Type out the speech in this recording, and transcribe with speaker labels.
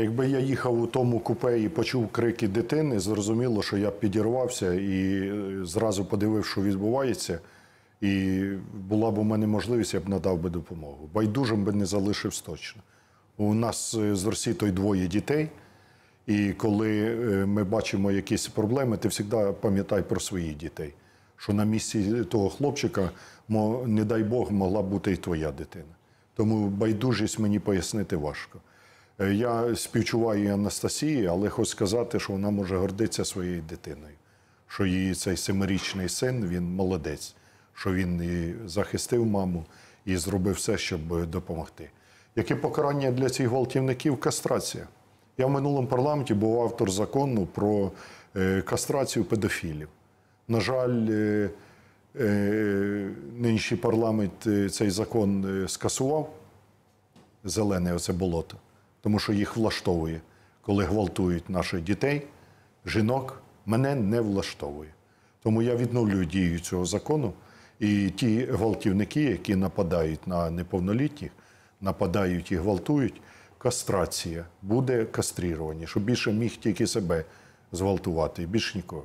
Speaker 1: Якби я їхав у тому купе і почув крики дитини, зрозуміло, що я підірвався і е, зразу подивив, що відбувається. І була б у мене можливість, я б надав би допомогу. Байдужим би не залишив точно. У нас е, з Росітою двоє дітей, і коли е, ми бачимо якісь проблеми, ти завжди пам'ятай про своїх дітей. Що на місці того хлопчика, не дай Бог, могла бути і твоя дитина. Тому байдужість мені пояснити важко. Е, я співчуваю Анастасії, але хочу сказати, що вона може гордитися своєю дитиною, що її цей семирічний син він молодець, що він і захистив маму і зробив все, щоб допомогти. Яке покарання для цих гвалтівників кастрація? Я в минулому парламенті був автор закону про е, кастрацію педофілів. На жаль, е, нинішній парламент цей закон скасував, зелене оце болото тому що їх влаштовує, коли гвалтують наших дітей, жінок мене не влаштовує. Тому я відновлюю дію цього закону. І ті гвалтівники, які нападають на неповнолітніх, нападають і гвалтують, кастрація буде кастріровані, щоб більше міг тільки себе зґвалтувати, більш нікого.